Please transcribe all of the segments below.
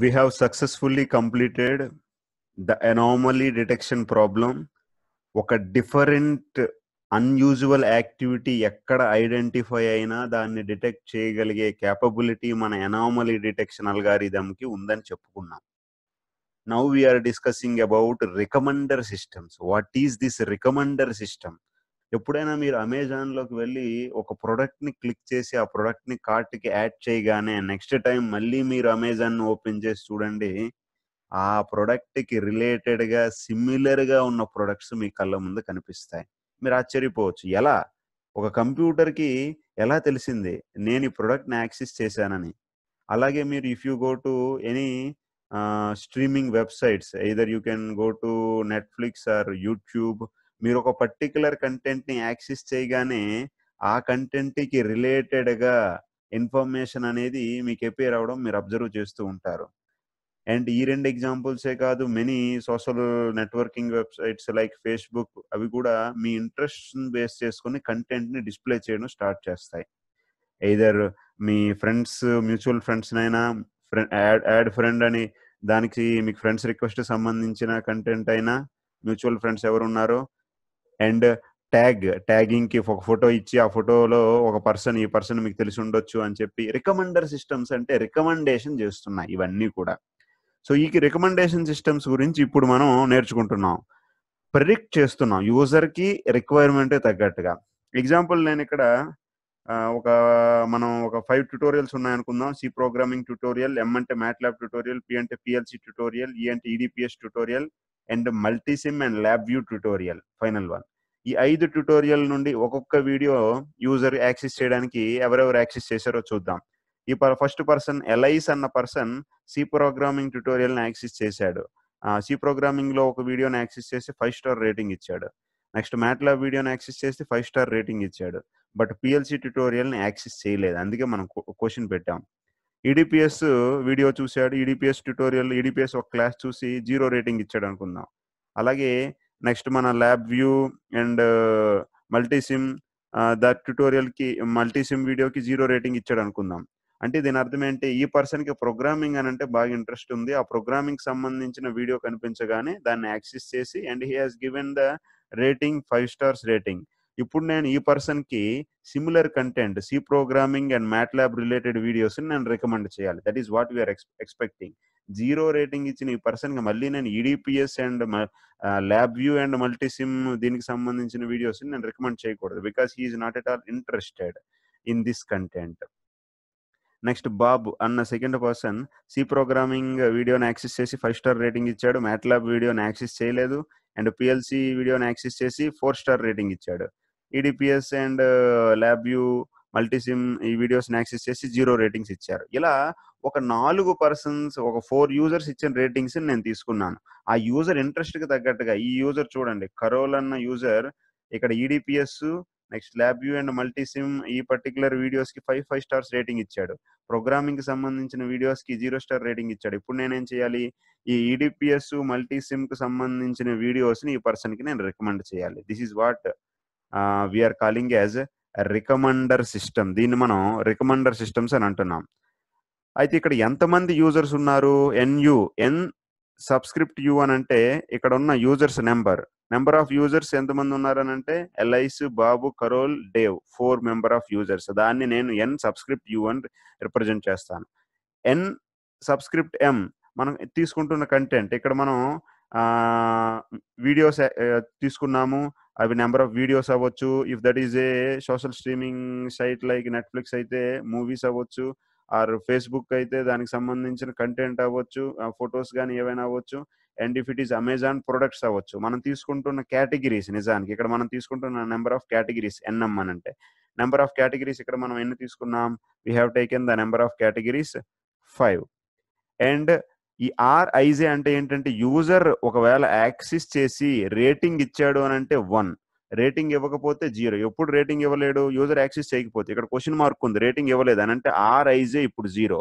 we have successfully completed the anomaly detection problem ఒక different unusual activity ఎక్కడ identify అయినా దాన్ని డిటెక్ట్ చేయగలిగే క్యాపబిలిటీ మన ఎనామలీ డిటెక్షన్ అల్గారిథమ్కి ఉందని చెప్పుకున్నాం now we're discussing about recommender systems what is this recommender system ఎప్పుడైనా మీరు అమెజాన్లోకి వెళ్ళి ఒక ప్రోడక్ట్ని క్లిక్ చేసి ఆ ప్రోడక్ట్ని కార్ట్కి యాడ్ చేయగానే నెక్స్ట్ టైం మళ్ళీ మీరు అమెజాన్ ఓపెన్ చేసి చూడండి ఆ ప్రోడక్ట్కి రిలేటెడ్గా సిమిలర్గా ఉన్న ప్రొడక్ట్స్ మీ కళ్ళ ముందు కనిపిస్తాయి మీరు ఆశ్చర్యపోవచ్చు ఎలా ఒక కంప్యూటర్కి ఎలా తెలిసింది నేను ఈ ప్రోడక్ట్ని యాక్సెస్ చేశానని అలాగే మీరు if you go to any streaming websites either you can go to Netflix or YouTube మీరు ఒక పర్టికులర్ కంటెంట్ ని యాక్సెస్ చేయగానే ఆ కంటెంట్ కి రిలేటెడ్ గా ఇన్ఫర్మేషన్ అనేది మీకు ఎపేర్ అవడం మీరు అబ్జర్వ్ చేస్తూ ఉంటారు అండ్ ఈ రెండు ఎగ్జాంపుల్సే కాదు many social networking websites like Facebook అవి కూడా మీ ఇంట్రెస్ట్ బేస్ చేసుకుని కంటెంట్ని డిస్ప్లే చేయడం స్టార్ట్ చేస్తాయి ఎయిదర్ మీ ఫ్రెండ్స్ మ్యూచువల్ ఫ్రెండ్స్నైనా ఫ్రెండ్ యాడ్ యాడ్ ఫ్రెండ్ అని దానికి మీకు ఫ్రెండ్స్ రిక్వెస్ట్ సంబంధించిన కంటెంట్ అయినా మ్యూచువల్ ఫ్రెండ్స్ ఎవరు ఉన్నారో అండ్ ట్యాగ్ ట్యాగింగ్ కి ఒక ఫోటో ఇచ్చి ఆ ఫోటోలో ఒక పర్సన్ ఈ పర్సన్ మీకు తెలిసి ఉండొచ్చు అని చెప్పి రికమెండర్ సిస్టమ్స్ అంటే రికమెండేషన్ చేస్తున్నాయి ఇవన్నీ కూడా సో ఈ రికమెండేషన్ సిస్టమ్స్ గురించి ఇప్పుడు మనం నేర్చుకుంటున్నాం ప్రిడిక్ట్ చేస్తున్నాం యూజర్ కి రిక్వైర్మెంట్ తగ్గట్టుగా ఎగ్జాంపుల్ నేను ఇక్కడ ఒక మనం ఒక ఫైవ్ ట్యూటోరియల్స్ ఉన్నాయనుకుందాం సి ప్రోగ్రామింగ్ ట్యూటోరియల్ ఎం అంటే మ్యాట్ ల్యాబ్ ట్యూటోరియల్ పి అంటే పిఎల్సి ట్యూటోరియల్ ఈ అంటే EDPS tutorial and Multisim and LabVIEW tutorial final one ఈ ఐదు ట్యూటోరియల్ నుండి ఒక్కొక్క వీడియో యూజర్ యాక్సెస్ చేయడానికి ఎవరెవరు యాక్సెస్ చేశారో చూద్దాం ఈ ఫస్ట్ పర్సన్ ఎలైస్ అన్న పర్సన్ సి ప్రోగ్రామింగ్ ట్యూటోరియల్ని యాక్సెస్ చేశాడు సి ప్రోగ్రామింగ్లో ఒక వీడియోని యాక్సెస్ చేసి ఫైవ్ స్టార్ రేటింగ్ ఇచ్చాడు నెక్స్ట్ మ్యాట్లాబ్ వీడియోని యాక్సెస్ చేసి ఫైవ్ స్టార్ రేటింగ్ ఇచ్చాడు బట్ పిఎల్సి ట్యూటోరియల్ని యాక్సెస్ చేయలేదు అందుకే మనం క్వశ్చన్ పెట్టాం ఈడిపిఎస్ e వీడియో చూశాడు ఈడిపిఎస్ ట్యూటోరియల్ ఈడిపిఎస్ ఒక క్లాస్ చూసి జీరో రేటింగ్ ఇచ్చాడు అనుకుందాం అలాగే నెక్స్ట్ మన LabVIEW and Multisim that ట్యూటోరియల్కి మల్టీసిమ్ వీడియోకి జీరో రేటింగ్ ఇచ్చాడు అనుకుందాం అంటే దీని అర్థం ఏంటి ఈ పర్సన్కి ప్రోగ్రామింగ్ అని అంటే బాగా ఇంట్రెస్ట్ ఉంది ఆ ప్రోగ్రామింగ్ సంబంధించిన వీడియో కనిపించగానే దాన్ని యాక్సెస్ చేసి and he has given the rating five stars rating ఇప్పుడు నేను ఈ పర్సన్కి similar content C programming and MATLAB related వీడియోస్ని నేను రికమెండ్ చేయాలి that is what we're ex expecting zero rating ఇచ్చిన ఈ పర్సన్కి మళ్ళీ నేను EDPS and LabVIEW and Multisim దీనికి సంబంధించిన వీడియోస్ని నేను రికమెండ్ చేయకూడదు because he is not at all interested in this content next Bob అన్న సెకండ్ పర్సన్ సి ప్రోగ్రామింగ్ వీడియోని యాక్సెస్ చేసి ఫైవ్ స్టార్ రేటింగ్ ఇచ్చాడు మ్యాట్ ల్యాబ్ వీడియోని యాక్సెస్ చేయలేదు అండ్ పిఎల్సి వీడియోని యాక్సెస్ చేసి ఫోర్ స్టార్ రేటింగ్ ఇచ్చాడు EDPS and LabVIEW Multisim ఈ వీడియోస్ యాక్సెస్ చేసి జీరో రేటింగ్స్ ఇచ్చారు ఇలా ఒక నాలుగు పర్సన్స్ ఒక ఫోర్ యూజర్స్ ఇచ్చిన రేటింగ్స్ నేను తీసుకున్నాను ఆ యూజర్ ఇంట్రెస్ట్ కి తగ్గట్టుగా ఈ యూజర్ చూడండి కరోల్ అన్న యూజర్ ఇక్కడ EDPS next LabVIEW and Multisim ఈ పర్టికులర్ వీడియోస్ కి ఫైవ్ ఫైవ్ స్టార్స్ రేటింగ్ ఇచ్చాడు ప్రోగ్రామింగ్ కి సంబంధించిన వీడియోస్ కి జీరో స్టార్ రేటింగ్ ఇచ్చాడు ఇప్పుడు నేనేం చేయాలి ఈ ఈడిపిఎస్ మల్టీసిమ్ కు సంబంధించిన వీడియోస్ ని ఈ పర్సన్ కి నేను రికమెండ్ చేయాలి this is what we're calling as recommender system దీన్ని మనం రికమండర్ సిస్టమ్స్ అని అంటున్నాం అయితే ఇక్కడ ఎంతమంది యూజర్స్ ఉన్నారు ఎన్యు ఎన్ సబ్స్క్రిప్ట్ యు అని అంటే ఇక్కడ ఉన్న users number number of users ఎంతమంది ఉన్నారని అంటే Alice Bob Carol Dave four member of users దాన్ని నేను ఎన్ సబ్స్క్రిప్ట్ యు అని రిప్రజెంట్ చేస్తాను ఎన్ సబ్స్క్రిప్ట్ ఎం మనం తీసుకుంటున్న కంటెంట్ ఇక్కడ మనం వీడియోస్ తీసుకున్నాము అవి నెంబర్ ఆఫ్ వీడియోస్ అవ్వచ్చు if that is a social streaming site like Netflix అయితే మూవీస్ అవ్వచ్చు ఆర్ ఫేస్బుక్ అయితే దానికి సంబంధించిన కంటెంట్ అవ్వచ్చు ఫొటోస్ కానీ ఏవైనా అవ్వచ్చు and if it is Amazon products అవ్వచ్చు మనం తీసుకుంటున్న కేటగిరీస్ నిజానికి ఇక్కడ మనం తీసుకుంటున్న నెంబర్ ఆఫ్ కేటగిరీస్ ఎన్ఎం అని అంటే నెంబర్ ఆఫ్ కేటగిరీస్ ఇక్కడ మనం ఎన్ని తీసుకున్నాం we have taken the number of categories five and ఈ ఆర్ ఐజే అంటే ఏంటంటే యూజర్ ఒకవేళ యాక్సిస్ చేసి రేటింగ్ ఇచ్చాడు అని అంటే వన్ రేటింగ్ ఇవ్వకపోతే జీరో ఎప్పుడు రేటింగ్ ఇవ్వలేడు యూజర్ యాక్సెస్ చేయకపోతే ఇక్కడ క్వశ్చన్ మార్క్ ఉంది రేటింగ్ ఇవ్వలేదు అని అంటే ఆర్ ఐజే ఇప్పుడు జీరో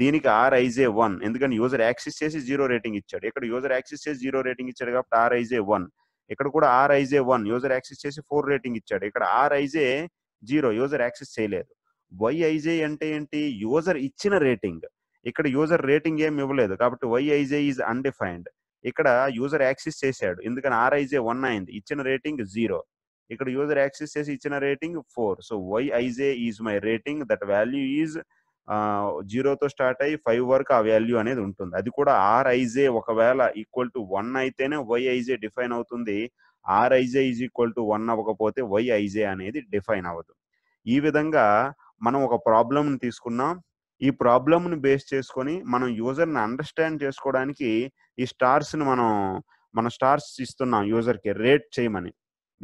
దీనికి ఆర్ ఐజే వన్ ఎందుకంటే యూజర్ యాక్సెస్ చేసి జీరో రేటింగ్ ఇచ్చాడు ఇక్కడ యూజర్ యాక్సెస్ చేసి జీరో రేటింగ్ ఇచ్చాడు కాబట్టి ఆర్ ఐజే వన్ ఇక్కడ కూడా R IJ one user access చేసి ఫోర్ రేటింగ్ ఇచ్చాడు ఇక్కడ ఐజే జీరో యూజర్ యాక్సెస్ చేయలేదు వైఐజే అంటే ఏంటి యూజర్ ఇచ్చిన రేటింగ్ ఇక్కడ యూజర్ రేటింగ్ ఏమి ఇవ్వలేదు కాబట్టి వైఐజే ఈజ్ అన్డిఫైన్డ్ ఇక్కడ యూజర్ యాక్సెస్ చేశాడు ఎందుకని ఆర్ఐజే వన్ అయింది ఇచ్చిన రేటింగ్ జీరో ఇక్కడ యూజర్ యాక్సెస్ చేసి ఇచ్చిన rating four so Y IJ is my rating that value is జీరోతో స్టార్ట్ అయ్యి ఫైవ్ వరకు ఆ వాల్యూ అనేది ఉంటుంది అది కూడా ఆర్ఐజే ఒకవేళ ఈక్వల్ టు వన్ అయితేనే వైఐజే డిఫైన్ అవుతుంది R IJ is equal to one అవ్వకపోతే వైఐజే అనేది డిఫైన్ అవ్వదు ఈ విధంగా మనం ఒక ప్రాబ్లమ్ని తీసుకున్నాం ఈ ప్రాబ్లమ్ని బేస్ చేసుకొని మనం యూజర్ని అండర్స్టాండ్ చేసుకోవడానికి ఈ స్టార్స్ని మనం మన స్టార్స్ ఇస్తున్నాం యూజర్కి రేట్ చేయమని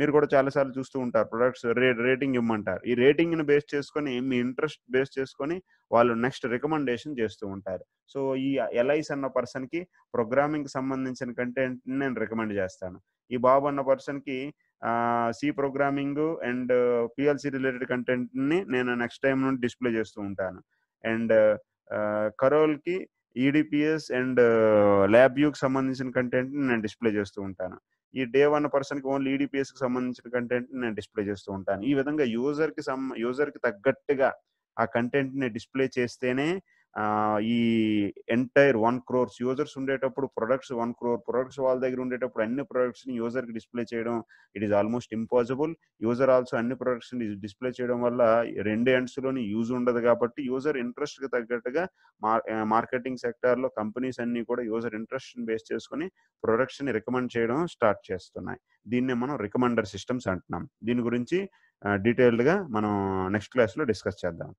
మీరు కూడా చాలాసార్లు చూస్తూ ఉంటారు ప్రొడక్ట్స్ రేట్ రేటింగ్ ఇమ్మంటారు ఈ రేటింగ్ని బేస్ చేసుకొని మీ ఇంట్రెస్ట్ బేస్ చేసుకొని వాళ్ళు నెక్స్ట్ రికమెండేషన్ చేస్తూ ఉంటారు సో ఈ ఎల్ఐస్ అన్న పర్సన్కి ప్రోగ్రామింగ్కి సంబంధించిన కంటెంట్ నేను రికమెండ్ చేస్తాను ఈ బాబు అన్న పర్సన్కి C programming and PLC related కంటెంట్ని నేను నెక్స్ట్ టైం నుండి డిస్ప్లే చేస్తూ ఉంటాను అండ్ కరోల్ కి ఈడిపిఎస్ e అండ్ ల్యాబ్ యూకి సంబంధించిన కంటెంట్ నేను డిస్ప్లే చేస్తూ ఉంటాను ఈ డే వన్ పర్సన్ కి ఓన్లీ e కి సంబంధించిన కంటెంట్ నేను డిస్ప్లే చేస్తూ ఉంటాను ఈ విధంగా యూజర్ సం యూజర్ కి తగ్గట్టుగా ఆ కంటెంట్ని డిస్ప్లే చేస్తేనే ఈ ఎంటైర్ వన్ క్రోర్స్ యూజర్స్ ఉండేటప్పుడు ప్రొడక్ట్స్ వన్ క్రోర్ ప్రొడక్ట్స్ వాళ్ళ దగ్గర ఉండేటప్పుడు అన్ని ప్రొడక్ట్స్ని యూజర్కి డిస్ప్లే చేయడం it is almost impossible user also అన్ని ప్రొడక్ట్స్ని డిస్ప్లే చేయడం వల్ల రెండు ఎండ్స్లోని యూజ్ ఉండదు కాబట్టి యూజర్ ఇంట్రెస్ట్కి తగ్గట్టుగా మార్కెటింగ్ సెక్టార్లో కంపెనీస్ అన్నీ కూడా యూజర్ ఇంట్రెస్ట్ని బేస్ చేసుకుని ప్రొడక్ట్స్ని రికమెండ్ చేయడం స్టార్ట్ చేస్తున్నాయి దీన్నే మనం రికమెండర్ సిస్టమ్స్ అంటున్నాం దీని గురించి డీటెయిల్డ్గా మనం నెక్స్ట్ క్లాస్లో డిస్కస్ చేద్దాం